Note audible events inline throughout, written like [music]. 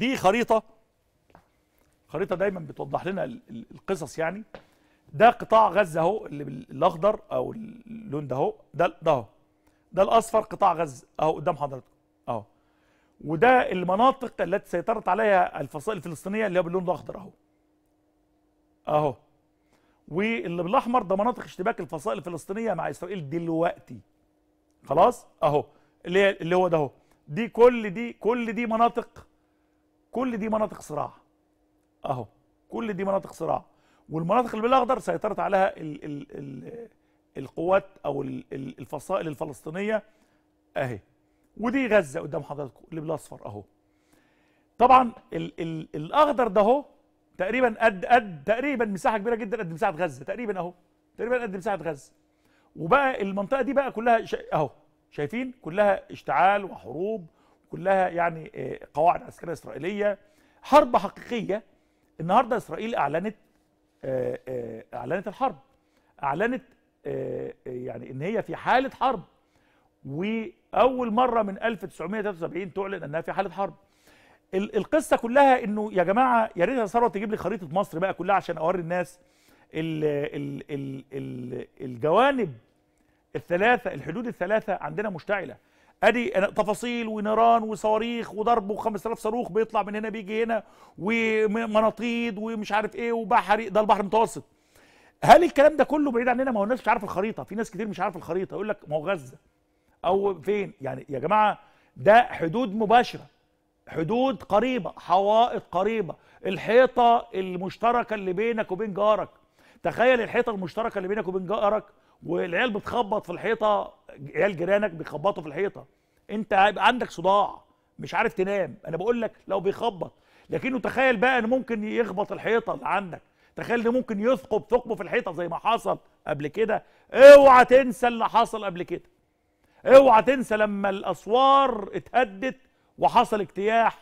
دي خريطه خريطه دايما بتوضح لنا القصص يعني ده قطاع غزه اهو اللي بالاخضر او اللون ده اهو ده ده اهو ده الاصفر قطاع غزه اهو قدام حضرتك اهو وده المناطق التي سيطرت عليها الفصائل الفلسطينيه اللي هي باللون الاخضر اهو اهو واللي بالاحمر ده مناطق اشتباك الفصائل الفلسطينيه مع اسرائيل دلوقتي خلاص اهو اللي اللي هو ده اهو دي كل دي كل دي مناطق كل دي مناطق صراع اهو كل دي مناطق صراع والمناطق اللي بالاخضر سيطرت عليها ال ال ال القوات او الفصائل الفلسطينيه اهي ودي غزه قدام حضراتكم اللي بالاصفر اهو طبعا الـ الـ الاخضر ده اهو تقريبا قد قد تقريبا مساحه كبيره جدا قد مساحه غزه تقريبا اهو تقريبا قد مساحه غزه وبقى المنطقه دي بقى كلها اهو شايفين كلها اشتعال وحروب كلها يعني آه، قواعد عسكريه اسرائيليه حرب حقيقيه النهارده اسرائيل اعلنت آه، آه، اعلنت الحرب اعلنت يعني ان هي في حاله حرب واول مره من 1973 تعلن انها في حاله حرب القصه كلها انه يا جماعه يا ريت يا ثروت تجيب لي خريطه مصر بقى كلها عشان اوري الناس الـ ال ال ال الجوانب الثلاثه الحدود الثلاثه عندنا مشتعله ادي تفاصيل ونيران وصواريخ وضرب و5000 صاروخ بيطلع من هنا بيجي هنا ومناطيد ومش عارف ايه وبحري ده البحر المتوسط هل الكلام ده كله بعيد عننا ما هو الناس مش عارف الخريطه في ناس كتير مش عارف الخريطه يقول لك ما هو غزه او فين يعني يا جماعه ده حدود مباشره حدود قريبه حوائط قريبه الحيطه المشتركه اللي بينك وبين جارك تخيل الحيطه المشتركه اللي بينك وبين جارك والعيال بتخبط في الحيطه عيال جيرانك بيخبطوا في الحيطه انت هيبقى عندك صداع مش عارف تنام انا بقول لك لو بيخبط لكنه تخيل بقى انه ممكن يخبط الحيطه اللي عندك تخيل انه ممكن يثقب ثقبه في الحيطه زي ما حصل قبل كده اوعى تنسى اللي حصل قبل كده اوعى تنسى لما الاسوار اتهدت وحصل اجتياح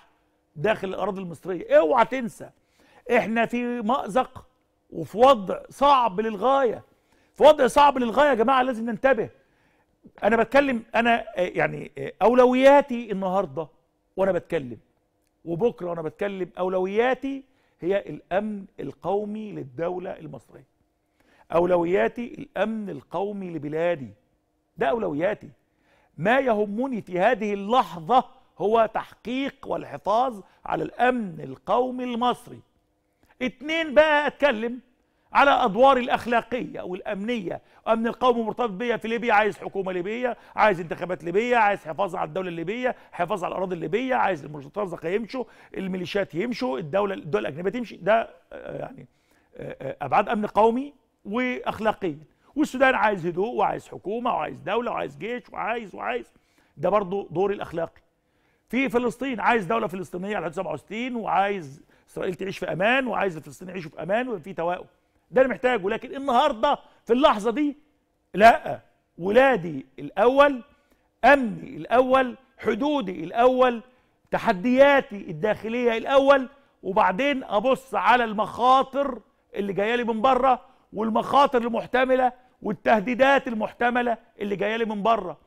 داخل الاراضي المصريه اوعى تنسى احنا في مازق وفي وضع صعب للغايه في وضع صعب للغايه يا جماعه لازم ننتبه انا بتكلم انا آه، يعني آه، اولوياتي النهارده وانا بتكلم وبكره وانا بتكلم اولوياتي هي الامن القومي للدوله المصريه اولوياتي الامن القومي لبلادي ده اولوياتي ما يهمني في هذه اللحظه هو تحقيق والحفاظ على الامن القومي المصري اتنين بقى اتكلم على أدواري الأخلاقية والأمنية أمن القوم مرتبط بيا في ليبيا عايز حكومة ليبية عايز انتخابات ليبية عايز حفاظ على الدولة الليبية حفاظ على الأراضي الليبية عايز المرتزقة يمشوا الميليشيات يمشوا الدولة الدول الأجنبية تمشي ده آه، يعني آه، آه، أبعاد أمن قومي وأخلاقيا والسودان عايز هدوء وعايز حكومة وعايز دولة وعايز جيش وعايز وعايز ده برضه دوري الأخلاقي في فلسطين عايز دولة فلسطينية على 67 وعايز إسرائيل تعيش في أمان وعايز الفلسطينيين يعيشوا في أمان وفي توائم ده اللي محتاجه لكن النهارده في اللحظه دي لا ولادي الاول امني الاول حدودي الاول تحدياتي الداخليه الاول وبعدين ابص على المخاطر اللي جايه لي من بره والمخاطر المحتمله والتهديدات المحتمله اللي جايه لي من بره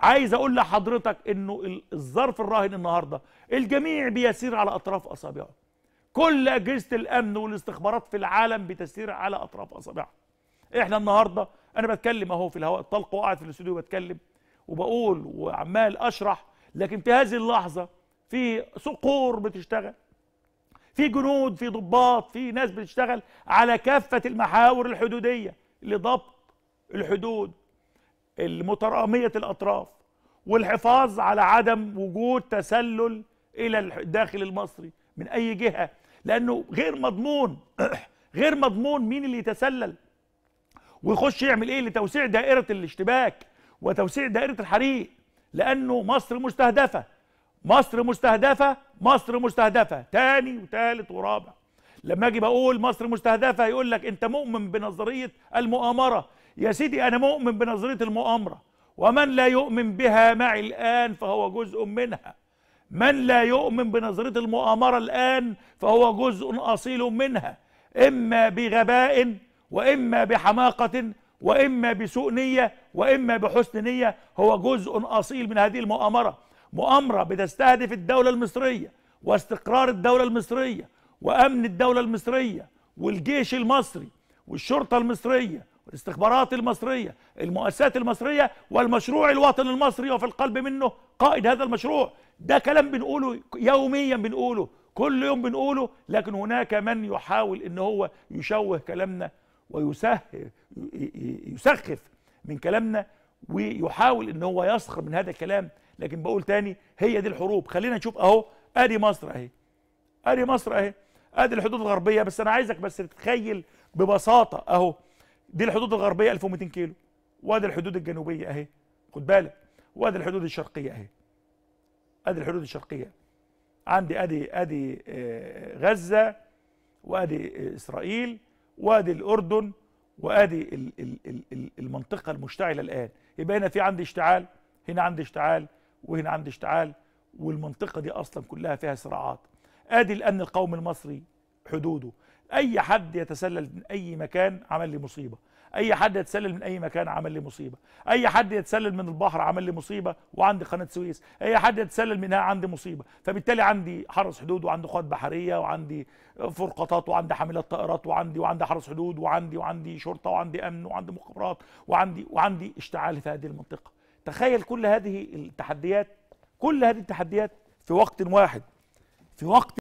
عايز اقول لحضرتك انه الظرف الراهن النهارده الجميع بيسير على اطراف اصابعه كل اجهزه الامن والاستخبارات في العالم بتسير على اطراف اصابعها احنا النهارده انا بتكلم اهو في الهواء الطلق وقاعد في الاستوديو بتكلم وبقول وعمال اشرح لكن في هذه اللحظه في صقور بتشتغل في جنود في ضباط في ناس بتشتغل على كافه المحاور الحدوديه لضبط الحدود المتراميه الاطراف والحفاظ على عدم وجود تسلل الى الداخل المصري من اي جهه لانه غير مضمون [clears throat] غير مضمون مين اللي يتسلل ويخش يعمل ايه لتوسيع دائره الاشتباك وتوسيع دائره الحريق لانه مصر مستهدفه مصر مستهدفه مصر مستهدفه تاني وثالث ورابع لما اجي بقول مصر مستهدفه يقول لك انت مؤمن بنظريه المؤامره يا سيدي انا مؤمن بنظريه المؤامره ومن لا يؤمن بها معي الان فهو جزء منها من لا يؤمن بنظرية المؤامرة الآن فهو جزء أصيل منها إما بغباء وإما بحماقة وإما بسوء نية وإما بحسن نية هو جزء أصيل من هذه المؤامرة مؤامرة بتستهدف الدولة المصرية واستقرار الدولة المصرية وأمن الدولة المصرية والجيش المصري والشرطة المصرية الاستخبارات المصرية المؤسسات المصرية والمشروع الوطني المصري وفي القلب منه قائد هذا المشروع ده كلام بنقوله يوميا بنقوله كل يوم بنقوله لكن هناك من يحاول ان هو يشوه كلامنا ويسهل يسخف من كلامنا ويحاول ان هو يسخر من هذا الكلام لكن بقول تاني هي دي الحروب خلينا نشوف اهو ادي مصر اهي ادي مصر اهي ادي الحدود الغربيه بس انا عايزك بس تتخيل ببساطه اهو دي الحدود الغربيه 1200 كيلو وادي الحدود الجنوبيه اهي خد بالك وادي الحدود الشرقيه اهي ادي الحدود الشرقيه عندي ادي ادي آه، غزه وادي آه، اسرائيل وادي الاردن وادي المنطقه المشتعله الان يبقى هنا في عندي اشتعال هنا عندي اشتعال وهنا عندي اشتعال والمنطقه دي اصلا كلها فيها صراعات ادي الامن القومي المصري حدوده اي حد يتسلل من اي مكان عمل لي مصيبه اي حد يتسلل من اي مكان عمل لي مصيبه اي حد يتسلل من البحر عمل لي مصيبه وعندي قناه سويس اي حد يتسلل منها عندي مصيبه فبالتالي عندي حرس حدود وعندي قوات بحريه وعندي فرقاطات وعندي حاملات طائرات وعندي وعندي حرس حدود وعندي وعندي شرطه وعندي امن وعندي مخابرات وعندي وعندي اشتعال في هذه المنطقه تخيل كل هذه التحديات كل هذه التحديات في وقت واحد في وقت